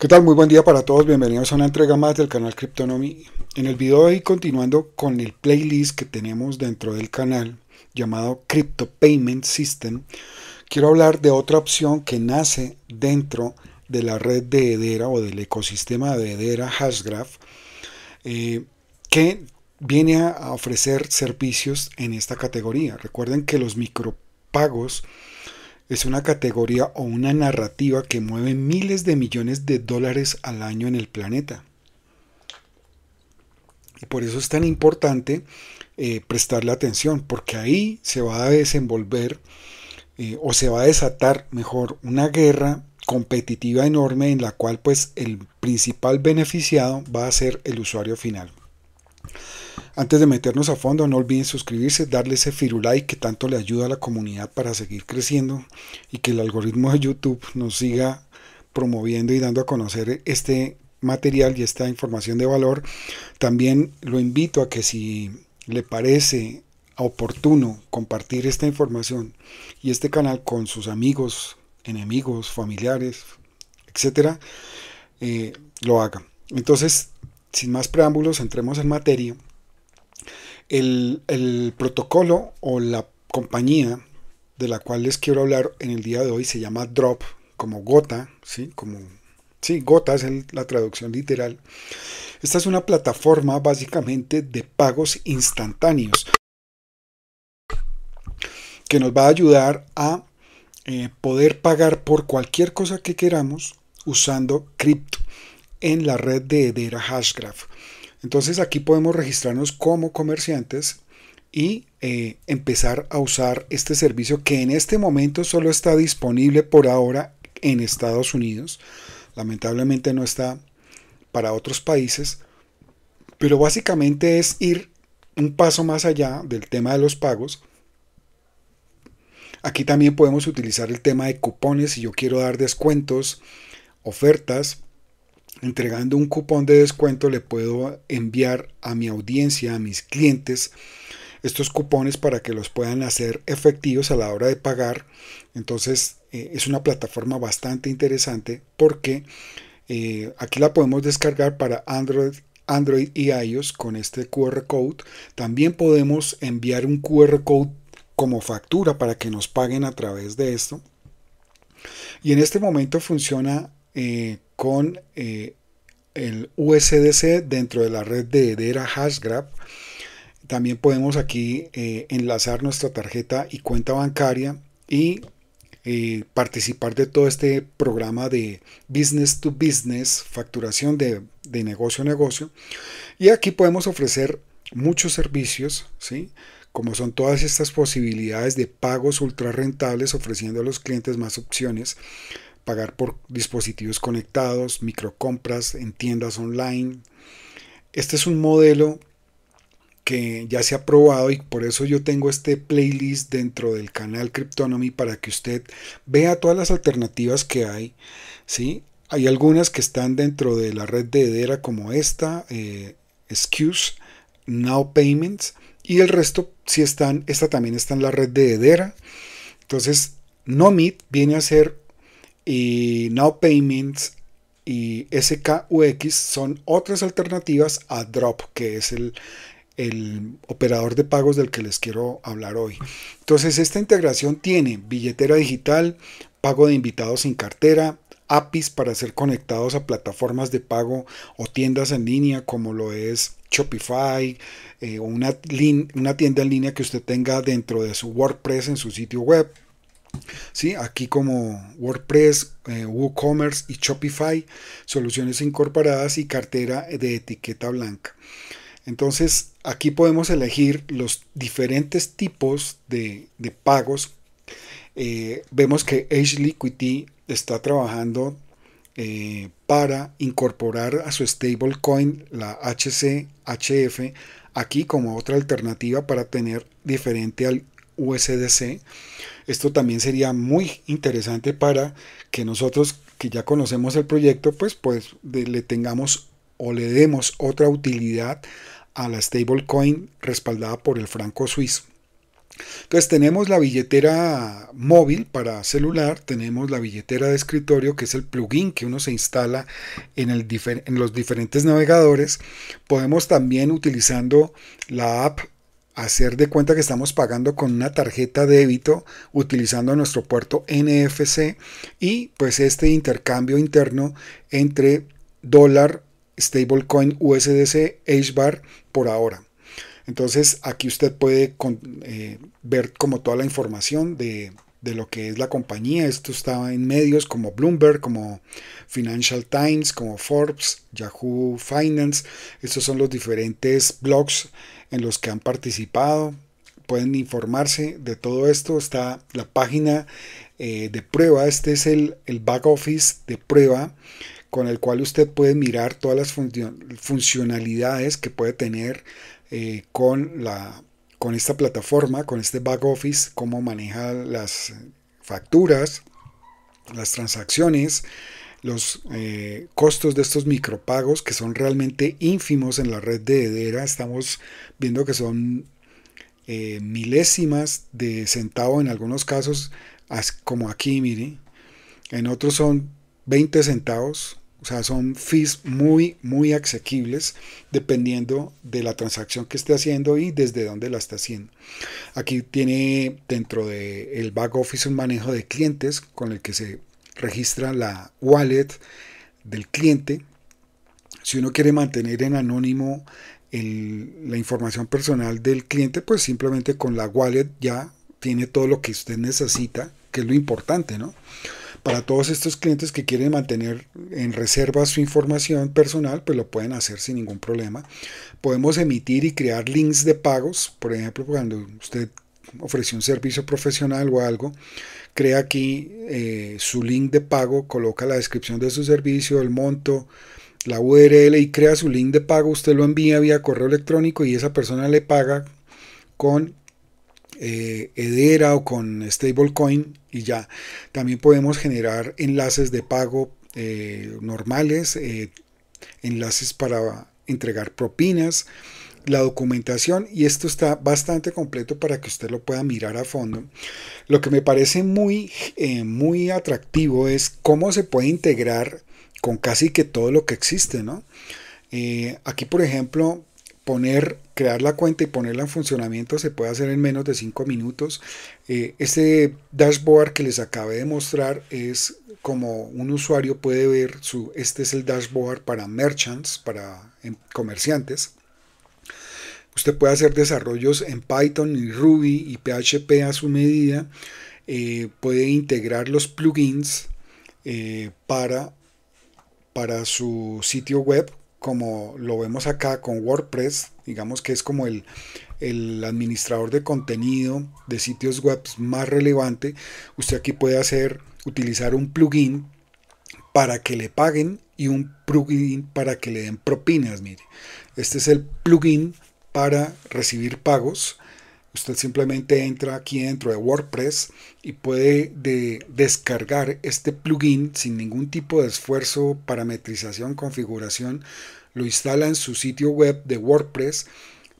¿Qué tal? Muy buen día para todos, bienvenidos a una entrega más del canal Cryptonomy. En el video de hoy continuando con el playlist que tenemos dentro del canal llamado Crypto Payment System, quiero hablar de otra opción que nace dentro de la red de edera o del ecosistema de edera Hashgraph eh, que viene a ofrecer servicios en esta categoría. Recuerden que los micropagos es una categoría o una narrativa que mueve miles de millones de dólares al año en el planeta. Y por eso es tan importante eh, prestarle atención, porque ahí se va a desenvolver eh, o se va a desatar, mejor, una guerra competitiva enorme en la cual pues el principal beneficiado va a ser el usuario final. Antes de meternos a fondo, no olviden suscribirse, darle ese firulai que tanto le ayuda a la comunidad para seguir creciendo y que el algoritmo de YouTube nos siga promoviendo y dando a conocer este material y esta información de valor. También lo invito a que si le parece oportuno compartir esta información y este canal con sus amigos, enemigos, familiares, etcétera, eh, lo haga. Entonces, sin más preámbulos, entremos en materia. El, protocolo o la compañía de la cual les quiero hablar en el día de hoy se llama Drop, como gota, ¿sí? Como, sí, gota es la traducción literal. Esta es una plataforma básicamente de pagos instantáneos que nos va a ayudar a eh, poder pagar por cualquier cosa que queramos usando cripto en la red de edera Hashgraph. Entonces aquí podemos registrarnos como comerciantes y eh, empezar a usar este servicio que en este momento solo está disponible por ahora en Estados Unidos. Lamentablemente no está para otros países. Pero básicamente es ir un paso más allá del tema de los pagos. Aquí también podemos utilizar el tema de cupones si yo quiero dar descuentos, ofertas, entregando un cupón de descuento le puedo enviar a mi audiencia, a mis clientes, estos cupones para que los puedan hacer efectivos a la hora de pagar. Entonces eh, es una plataforma bastante interesante porque eh, aquí la podemos descargar para Android. Android y iOS con este QR code. También podemos enviar un QR code como factura para que nos paguen a través de esto. Y en este momento funciona eh, con eh, el USDC dentro de la red de Hedera Hashgraph. También podemos aquí eh, enlazar nuestra tarjeta y cuenta bancaria y participar de todo este programa de business to business, facturación de, negocio a negocio. Y aquí podemos ofrecer muchos servicios, ¿sí? como son todas estas posibilidades de pagos ultra rentables ofreciendo a los clientes más opciones pagar por dispositivos conectados, microcompras en tiendas online. Este es un modelo que ya se ha probado y por eso yo tengo este playlist dentro del canal Cryptonomy para que usted vea todas las alternativas que hay. ¿sí? Hay algunas que están dentro de la red de Hedera como esta, eh, Excuse, Now Payments y el resto si están, esta también está en la red de Hedera. Entonces, Nomit viene a ser y Now Payments y SKUX son otras alternativas a Drop, que es el, operador de pagos del que les quiero hablar hoy. Entonces, esta integración tiene billetera digital, pago de invitados sin cartera, APIs para ser conectados a plataformas de pago o tiendas en línea como lo es Shopify o eh, una, una tienda en línea que usted tenga dentro de su WordPress en su sitio web, ¿sí? Aquí como WordPress, eh, WooCommerce y Shopify, soluciones incorporadas y cartera de etiqueta blanca. Entonces aquí podemos elegir los diferentes tipos de, pagos. Eh, vemos que Edge Liquidity está trabajando eh, para incorporar a su stablecoin la HCHF aquí como otra alternativa para tener diferente al USDC. Esto también sería muy interesante para que nosotros que ya conocemos el proyecto, pues, pues le tengamos o le demos otra utilidad a la stablecoin respaldada por el franco suizo. Entonces tenemos la billetera móvil para celular, tenemos la billetera de escritorio que es el plugin que uno se instala en, en los diferentes navegadores. Podemos también utilizando la app hacer de cuenta que estamos pagando con una tarjeta débito utilizando nuestro puerto NFC y pues este intercambio interno entre dólar, stablecoin USDC, HBAR por ahora. Entonces aquí usted puede eh, ver como toda la información de, de lo que es la compañía. Esto estaba en medios como Bloomberg, como Financial Times, como Forbes, Yahoo Finance. Estos son los diferentes blogs en los que han participado. Pueden informarse de todo esto. Está la página eh, de prueba. Este es el, back office de prueba con el cual usted puede mirar todas las funcionalidades que puede tener eh, con la con esta plataforma, con este back office, cómo maneja las facturas, las transacciones, los eh, costos de estos micropagos que son realmente ínfimos en la red de Edera. Estamos viendo que son eh, milésimas de centavo en algunos casos, como aquí, mire. En otros son 20 centavos, o sea, son fees muy, muy asequibles dependiendo de la transacción que esté haciendo y desde dónde la está haciendo. Aquí tiene dentro del el back office un manejo de clientes con el que se registra la wallet del cliente. Si uno quiere mantener en anónimo la información personal del cliente, pues simplemente con la wallet ya tiene todo lo que usted necesita, que es lo importante, ¿no? para todos estos clientes que quieren mantener en reserva su información personal, pues lo pueden hacer sin ningún problema. Podemos emitir y crear links de pagos, por ejemplo, cuando usted ofrece un servicio profesional o algo, crea aquí eh, su link de pago, coloca la descripción de su servicio, el monto, la URL y crea su link de pago, usted lo envía vía correo electrónico y esa persona le paga con eh, Edera o con stablecoin y ya. También podemos generar enlaces de pago eh, normales, eh, enlaces para entregar propinas, la documentación y esto está bastante completo para que usted lo pueda mirar a fondo. Lo que me parece muy, eh, muy atractivo es cómo se puede integrar con casi que todo lo que existe, ¿no? aquí, por ejemplo, crear la cuenta y ponerla en funcionamiento se puede hacer en menos de 5 minutos. Eh, este dashboard que les acabé de mostrar es como un usuario puede ver, su, este es el dashboard para merchants, para em, comerciantes. Usted puede hacer desarrollos en Python y Ruby y PHP a su medida. Eh, puede integrar los plugins eh, para, para su sitio web como lo vemos acá con WordPress, digamos que es como el, administrador de contenido de sitios web más relevante, usted aquí puede hacer, utilizar un plugin para que le paguen y un plugin para que le den propinas. Mire, este es el plugin para recibir pagos Usted simplemente entra aquí dentro de WordPress y puede descargar este plugin sin ningún tipo de esfuerzo, parametrización, configuración. Lo instala en su sitio web de WordPress,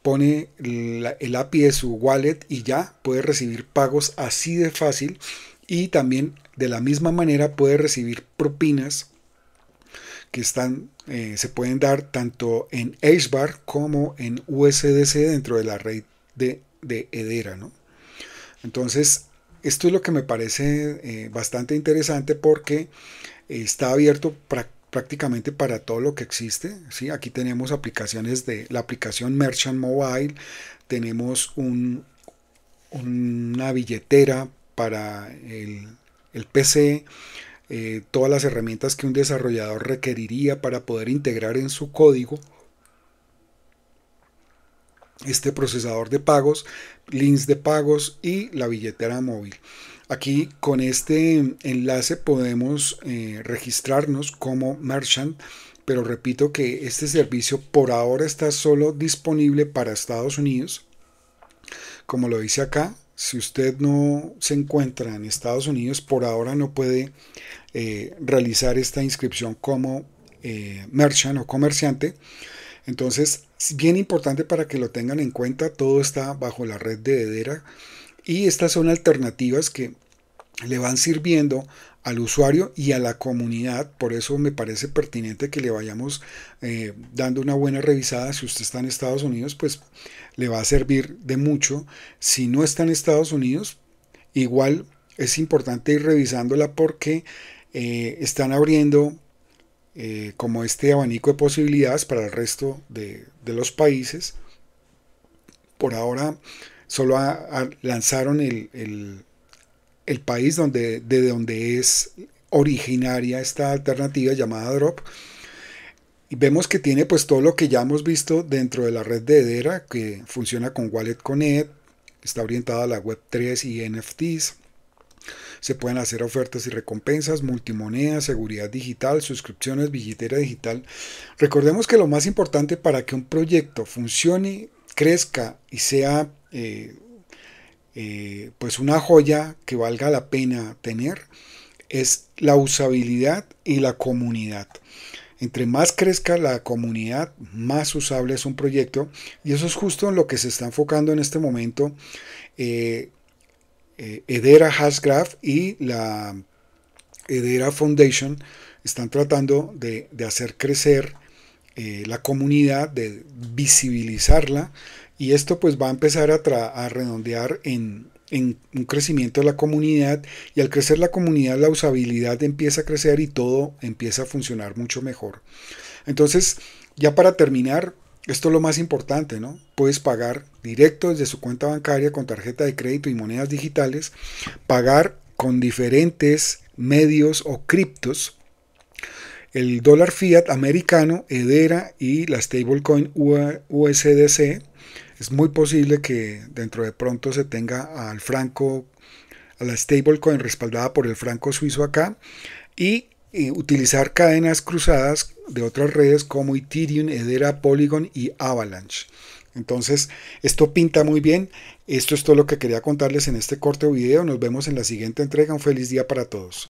pone el, API de su wallet y ya puede recibir pagos así de fácil. Y también de la misma manera puede recibir propinas que están, eh, se pueden dar tanto en HBAR como en USDC dentro de la red de de edera ¿no? Entonces, esto es lo que me parece eh, bastante interesante porque eh, está abierto prácticamente para todo lo que existe. ¿sí? Aquí tenemos aplicaciones de la aplicación Merchant Mobile, tenemos un, una billetera para el, PC, eh, todas las herramientas que un desarrollador requeriría para poder integrar en su código este procesador de pagos, links de pagos y la billetera móvil. Aquí con este enlace podemos eh, registrarnos como merchant, pero repito que este servicio por ahora está solo disponible para Estados Unidos. Como lo dice acá, si usted no se encuentra en Estados Unidos, por ahora no puede eh, realizar esta inscripción como eh, merchant o comerciante. Entonces bien importante para que lo tengan en cuenta, todo está bajo la red de Edera. y estas son alternativas que le van sirviendo al usuario y a la comunidad. Por eso me parece pertinente que le vayamos eh, dando una buena revisada. Si usted está en Estados Unidos, pues le va a servir de mucho. Si no está en Estados Unidos, igual es importante ir revisándola porque eh, están abriendo eh, como este abanico de posibilidades para el resto de, los países. Por ahora solo lanzaron el, país donde, de donde es originaria esta alternativa llamada Drop. Y vemos que tiene pues todo lo que ya hemos visto dentro de la red de Hedera, que funciona con Wallet Connect, está orientada a la Web3 y NFTs, se pueden hacer ofertas y recompensas, multimonedas seguridad digital, suscripciones, billetera digital. Recordemos que lo más importante para que un proyecto funcione, crezca y sea eh, eh, pues una joya que valga la pena tener es la usabilidad y la comunidad. Entre más crezca la comunidad, más usable es un proyecto. Y eso es justo en lo que se está enfocando en este momento eh, eh, Edera Hasgraf y la Edera Foundation están tratando de, hacer crecer eh, la comunidad, de visibilizarla y esto pues va a empezar a, redondear en un crecimiento de la comunidad y al crecer la comunidad la usabilidad empieza a crecer y todo empieza a funcionar mucho mejor. Entonces, ya para terminar, esto es lo más importante, ¿no? Puedes pagar directo desde su cuenta bancaria con tarjeta de crédito y monedas digitales, pagar con diferentes medios o criptos, el dólar fiat americano, Edera y la stablecoin USDC. Es muy posible que dentro de pronto se tenga al franco, a la stablecoin respaldada por el franco suizo acá. Y utilizar cadenas cruzadas de otras redes como Ethereum, Hedera, Polygon y Avalanche. Entonces, esto pinta muy bien. Esto es todo lo que quería contarles en este corto video. Nos vemos en la siguiente entrega. Un feliz día para todos.